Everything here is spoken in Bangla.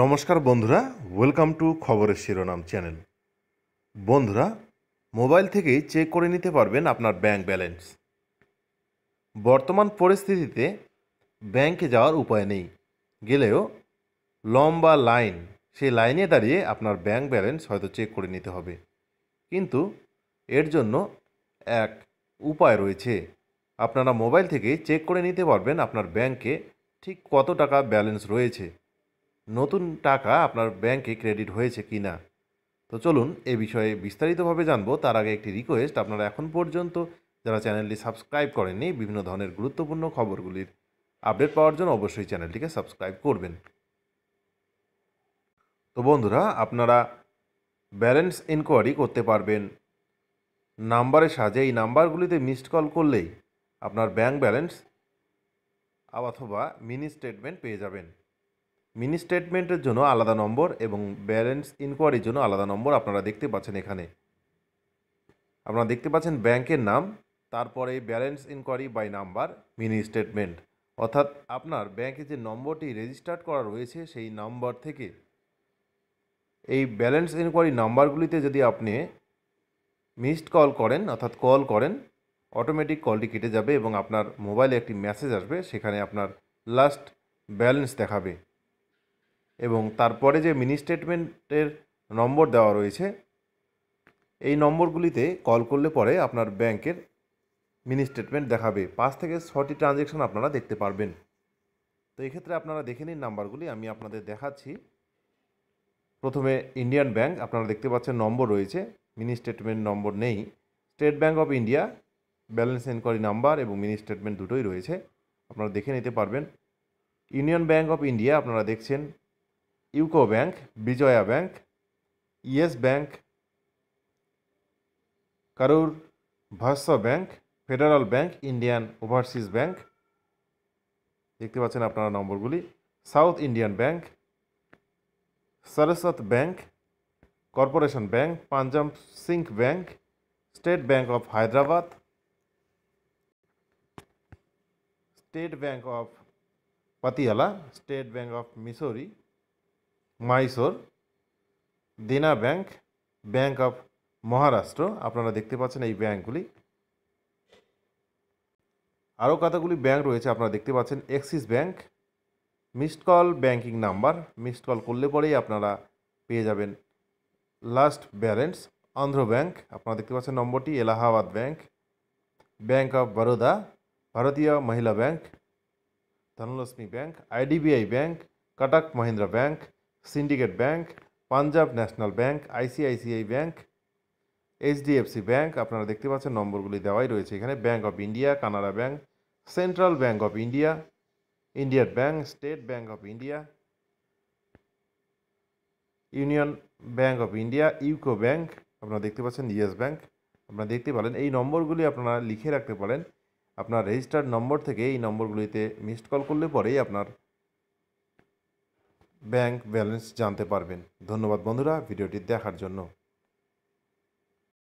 নমস্কার বন্ধুরা ওয়েলকাম টু খবরের শিরোনাম চ্যানেল বন্ধুরা মোবাইল থেকেই চেক করে নিতে পারবেন আপনার ব্যাংক ব্যালেন্স বর্তমান পরিস্থিতিতে ব্যাংকে যাওয়ার উপায় নেই গেলেও লম্বা লাইন সেই লাইনে দাঁড়িয়ে আপনার ব্যাংক ব্যালেন্স হয়তো চেক করে নিতে হবে কিন্তু এর জন্য এক উপায় রয়েছে আপনারা মোবাইল থেকে চেক করে নিতে পারবেন আপনার ব্যাংকে ঠিক কত টাকা ব্যালেন্স রয়েছে নতুন টাকা আপনার ব্যাংকে ক্রেডিট হয়েছে কি না তো চলুন এ বিষয়ে বিস্তারিতভাবে জানবো তার আগে একটি রিকোয়েস্ট আপনারা এখন পর্যন্ত যারা চ্যানেলটি সাবস্ক্রাইব করেননি বিভিন্ন ধরনের গুরুত্বপূর্ণ খবরগুলির আপডেট পাওয়ার জন্য অবশ্যই চ্যানেলটিকে সাবস্ক্রাইব করবেন তো বন্ধুরা আপনারা ব্যালেন্স ইনকোয়ারি করতে পারবেন নাম্বারের সাহায্যে এই নাম্বারগুলিতে মিসড কল করলেই আপনার ব্যাংক ব্যালেন্স অথবা মিনি স্টেটমেন্ট পেয়ে যাবেন মিনি স্টেটমেন্টের জন্য আলাদা নম্বর এবং ব্যালেন্স ইনকোয়ারির জন্য আলাদা নম্বর আপনারা দেখতে পাচ্ছেন এখানে আপনারা দেখতে পাচ্ছেন ব্যাংকের নাম তারপরে balance enquiry by number mini statement অর্থাৎ আপনার ব্যাংকে যে নম্বরটি রেজিস্টার্ড করা রয়েছে সেই নাম্বার থেকে এই ব্যালেন্স ইনকোয়ারি নাম্বারগুলিতে যদি আপনি মিসড কল করেন অর্থাৎ কল করেন অটোমেটিক কলটি কেটে যাবে এবং আপনার মোবাইলে একটি মেসেজ আসবে সেখানে আপনার লাস্ট ব্যালেন্স দেখাবে এবং তারপরে যে মিনি স্টেটমেন্টের নম্বর দেওয়া রয়েছে এই নম্বরগুলিতে কল করলে পরে আপনার ব্যাংকের মিনি স্টেটমেন্ট দেখাবে পাঁচ থেকে ছটি ট্রানজ্যাকশন আপনারা দেখতে পারবেন তো এক্ষেত্রে আপনারা দেখে নিন নাম্বারগুলি আমি আপনাদের দেখাচ্ছি প্রথমে ইন্ডিয়ান ব্যাংক আপনারা দেখতে পাচ্ছেন নম্বর রয়েছে মিনি স্টেটমেন্ট নম্বর নেই state bank of India balance enquiry number এবং মিনি স্টেটমেন্ট দুটোই রয়েছে আপনারা দেখে নিতে পারবেন ইউনিয়ন ব্যাঙ্ক অফ ইন্ডিয়া আপনারা দেখছেন UCO bank Vijaya bank yes bank Karur Vysya bank federal bank Indian overseas bank দেখতে পাচ্ছেন আপনারা নম্বরগুলি south Indian bank Saraswat bank corporation bank Punjab Sind bank state bank of Hyderabad state bank of Patiala state bank of Missouri Mysore Dena bank bank of Maharashtra আপনারা দেখতে পাচ্ছেন এই ব্যাংকগুলি আরও কতগুলি ব্যাংক রয়েছে আপনারা দেখতে পাচ্ছেন Axis bank missed call banking number missed call করলে পরেই আপনারা পেয়ে যাবেন লাস্ট ব্যালেন্স অন্ধ্র ব্যাংক আপনারা দেখতে পাচ্ছেন নম্বরটি Allahabad bank bank of Baroda Bharatiya Mahila bank Dhanlaxmi bank IDBI bank Kotak Mahindra bank syndicate bank Punjab national bank ICICI bank HDFC bank আপনারা দেখতে পাচ্ছেন নম্বরগুলি দেওয়াই রয়েছে এখানে bank of India Canara bank central bank of India Indian bank state bank of India union bank of India UCO bank আপনারা দেখতে পাচ্ছেন ইয়েস ব্যাংক আপনারা দেখতে পারেন এই নম্বরগুলি আপনারা লিখে রাখতে পারেন আপনার রেজিস্টার্ড নম্বর থেকে এই নম্বরগুলিতে মিসড কল করলে পরেই আপনার ব্যাংক ব্যালেন্স জানতে পারবেন ধন্যবাদ বন্ধুরা ভিডিওটি দেখার জন্য